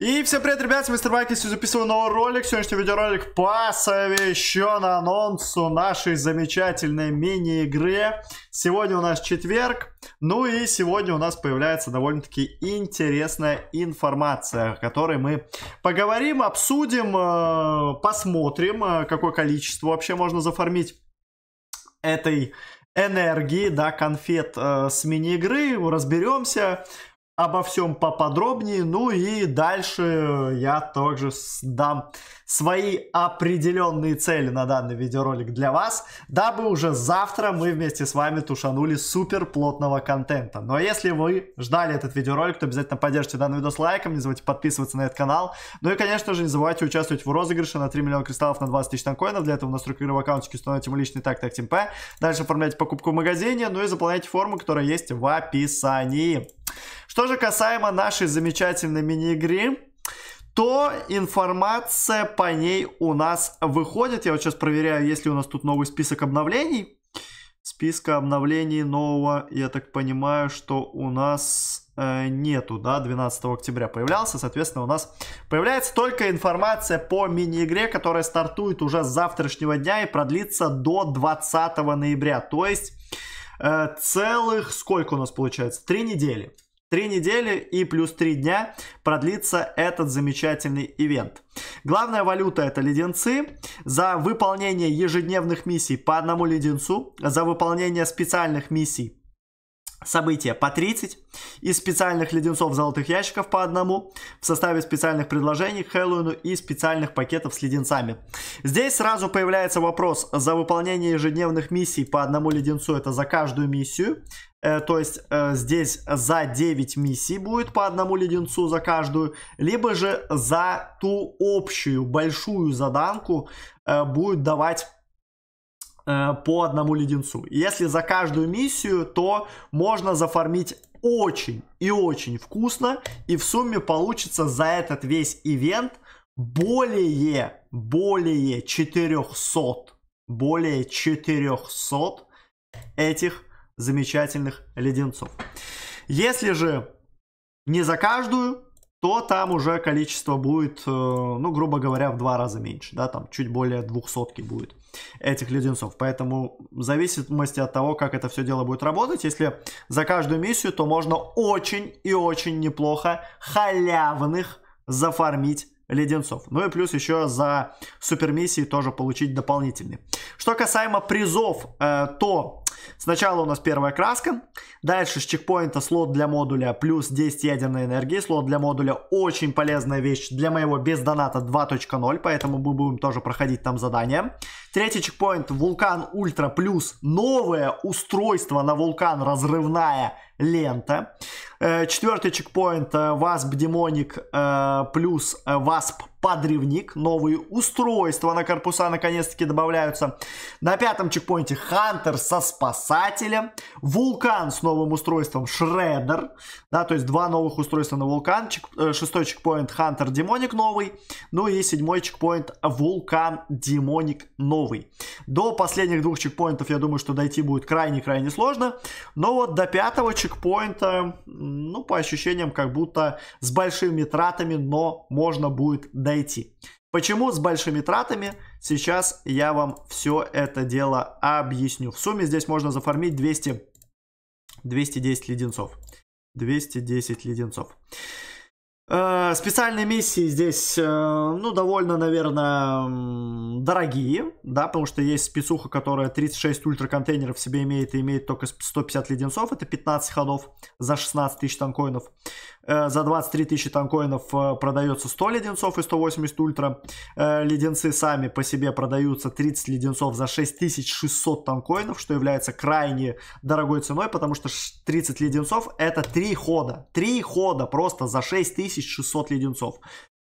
И всем привет, ребят, с Мистер Байк, если записываю новый ролик, сегодняшний видеоролик посвящен анонсу нашей замечательной мини-игры. Сегодня у нас четверг, ну и сегодня у нас появляется довольно-таки интересная информация, о которой мы поговорим, обсудим, э, посмотрим, э, какое количество вообще можно зафармить этой энергии, да, конфет э, с мини-игры, разберемся, обо всем поподробнее. Ну и дальше я также дам свои определенные цели на данный видеоролик для вас, дабы уже завтра мы вместе с вами тушанули супер плотного контента. Но ну а если вы ждали этот видеоролик, то обязательно поддержите данный видос лайком, не забывайте подписываться на этот канал. Ну и, конечно же, не забывайте участвовать в розыгрыше на 3 миллиона кристаллов на 20 тысяч танкоинов. Для этого настройка игры в аккаунтике установите мой личный так так ТМП. Дальше оформляйте покупку в магазине, ну и заполняйте форму, которая есть в описании. Что же касаемо нашей замечательной мини-игры, то информация по ней у нас выходит. Я вот сейчас проверяю, есть ли у нас тут новый список обновлений. Списка обновлений нового, я так понимаю, что у нас э, нету, да, 12 октября появлялся. Соответственно, у нас появляется только информация по мини-игре, которая стартует уже с завтрашнего дня и продлится до 20 ноября. То есть э, целых, сколько у нас получается? Три недели. Три недели и плюс три дня продлится этот замечательный ивент. Главная валюта это леденцы. За выполнение ежедневных миссий по одному леденцу, за выполнение специальных миссий События по 30 из специальных леденцов золотых ящиков по одному в составе специальных предложений к Хэллоуину и специальных пакетов с леденцами. Здесь сразу появляется вопрос за выполнение ежедневных миссий по одному леденцу, это за каждую миссию. Э, то есть э, здесь за 9 миссий будет по одному леденцу за каждую, либо же за ту общую большую заданку э, будет давать Э, по одному леденцу. Если за каждую миссию, то можно зафармить очень и очень вкусно. И в сумме получится за этот весь ивент более, более 400, более 400 этих замечательных леденцов. Если же не за каждую, то там уже количество будет, э, ну, грубо говоря, в два раза меньше, да, там чуть более двухсотки будет этих леденцов. Поэтому в зависимости от того, как это все дело будет работать, если за каждую миссию, то можно очень и очень неплохо халявных зафармить леденцов. Ну и плюс еще за супермиссии тоже получить дополнительные. Что касаемо призов, э, то Сначала у нас первая краска, дальше с чекпоинта слот для модуля плюс 10 ядерной энергии, слот для модуля очень полезная вещь для моего без доната 2.0, поэтому мы будем тоже проходить там задания. Третий чекпоинт вулкан ультра плюс новое устройство на вулкан разрывная лента. Э, Четвертый чекпоинт васп э, демоник э, плюс васп подрывник, новые устройства на корпуса наконец-таки добавляются. На пятом чекпоинте Хантер со спасателем, Вулкан с новым устройством Шреддер, да, то есть два новых устройства на Вулкан, чек, шестой чекпоинт Хантер Демоник новый, ну и седьмой чекпоинт Вулкан Демоник новый. До последних двух чекпоинтов, я думаю, что дойти будет крайне-крайне сложно, но вот до пятого чекпоинта чекпоинта, ну, по ощущениям, как будто с большими тратами, но можно будет дойти. Почему с большими тратами? Сейчас я вам все это дело объясню. В сумме здесь можно зафармить 200, 210 леденцов. 210 леденцов. Э, специальные миссии здесь, э, ну, довольно, наверное, дорогие, да, потому что есть спецуха, которая 36 ультраконтейнеров в себе имеет и имеет только 150 леденцов, это 15 ходов за 16 тысяч танкоинов. Э, за 23 тысячи танкоинов э, продается 100 леденцов и 180 ультра. Э, леденцы сами по себе продаются 30 леденцов за 6600 танкоинов, что является крайне дорогой ценой, потому что 30 леденцов это 3 хода. 3 хода просто за 6600 леденцов.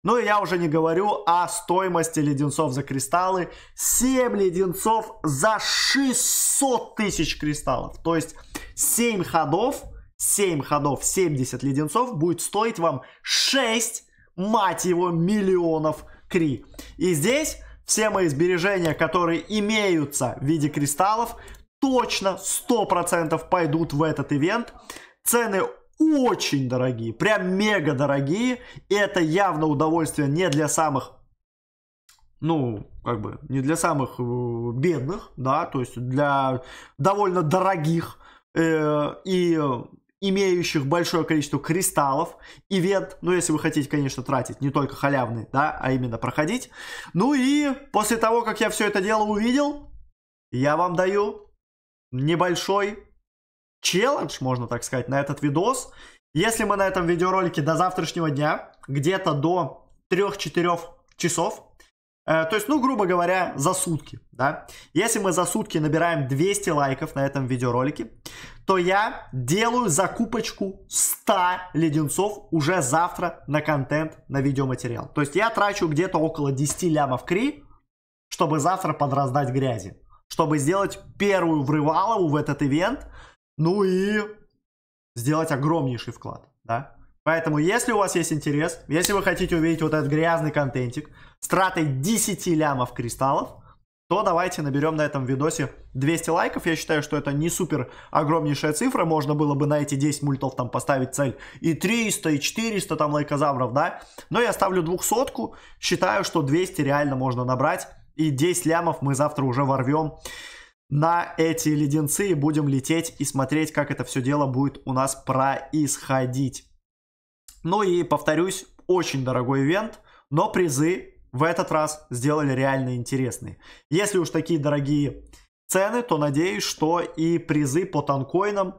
Ну и я уже не говорю о стоимости леденцов за кристаллы. 7 леденцов за 600 тысяч кристаллов. То есть 7 ходов 7 ходов 70 леденцов будет стоить вам 6, мать его, миллионов кри. И здесь все мои сбережения, которые имеются в виде кристаллов, точно 100% пойдут в этот ивент. Цены очень дорогие, прям мега дорогие. И это явно удовольствие не для самых ну, как бы, не для самых э, бедных, да, то есть для довольно дорогих. Э, и имеющих большое количество кристаллов, ивент, ну если вы хотите, конечно, тратить, не только халявный, да, а именно проходить. Ну и после того, как я все это дело увидел, я вам даю небольшой челлендж, можно так сказать, на этот видос. Если мы на этом видеоролике до завтрашнего дня, где-то до 3-4 часов, Э, то есть, ну, грубо говоря, за сутки, да. Если мы за сутки набираем 200 лайков на этом видеоролике, то я делаю закупочку 100 леденцов уже завтра на контент, на видеоматериал. То есть я трачу где-то около 10 лямов кри, чтобы завтра подраздать грязи. Чтобы сделать первую врывалову в этот ивент, ну и сделать огромнейший вклад, да. Поэтому, если у вас есть интерес, если вы хотите увидеть вот этот грязный контентик с тратой 10 лямов кристаллов, то давайте наберем на этом видосе 200 лайков. Я считаю, что это не супер огромнейшая цифра. Можно было бы на эти 10 мультов там поставить цель и 300, и 400 там лайкозавров, да. Но я ставлю двухсотку. Считаю, что 200 реально можно набрать. И 10 лямов мы завтра уже ворвем на эти леденцы и будем лететь и смотреть, как это все дело будет у нас происходить. Ну и, повторюсь, очень дорогой ивент, но призы в этот раз сделали реально интересные. Если уж такие дорогие цены, то надеюсь, что и призы по танкоинам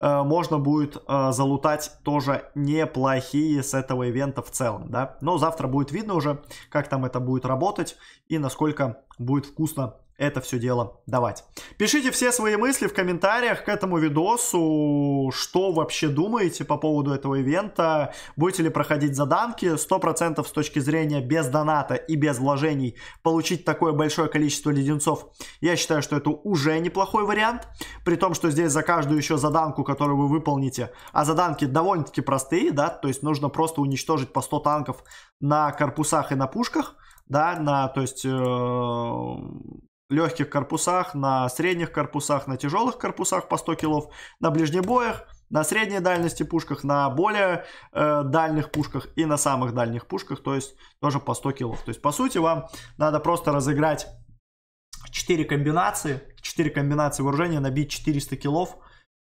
э, можно будет э, залутать тоже неплохие с этого ивента в целом, да. Но завтра будет видно уже, как там это будет работать и насколько будет вкусно это все дело давать. Пишите все свои мысли в комментариях к этому видосу, что вообще думаете по поводу этого ивента, будете ли проходить заданки, 100% с точки зрения без доната и без вложений получить такое большое количество леденцов, я считаю, что это уже неплохой вариант, при том, что здесь за каждую еще заданку, которую вы выполните, а заданки довольно-таки простые, да, то есть нужно просто уничтожить по 100 танков на корпусах и на пушках, да, на, то есть, э, легких корпусах, на средних корпусах, на тяжелых корпусах по 100 килов, на ближнебоях, на средней дальности пушках, на более э, дальних пушках и на самых дальних пушках, то есть тоже по 100 килов. То есть, по сути, вам надо просто разыграть 4 комбинации, 4 комбинации вооружения, набить 400 килов,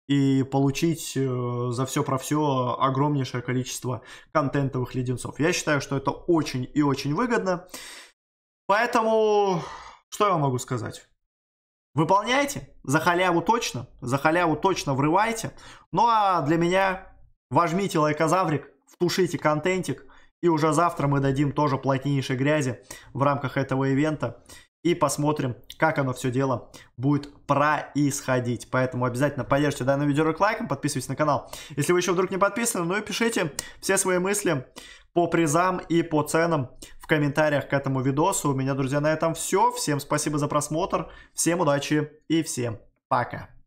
и получить э, за все про все огромнейшее количество контентовых леденцов. Я считаю, что это очень и очень выгодно. Поэтому, что я могу сказать? Выполняйте, за халяву точно, за халяву точно врывайте. Ну а для меня вожмите лайкозаврик, втушите контентик, и уже завтра мы дадим тоже плотнейшей грязи в рамках этого ивента и посмотрим, как оно все дело будет происходить. Поэтому обязательно поддержите данный видеоролик лайком, подписывайтесь на канал, если вы еще вдруг не подписаны, ну и пишите все свои мысли по призам и по ценам в комментариях к этому видосу. У меня, друзья, на этом все. Всем спасибо за просмотр, всем удачи и всем пока.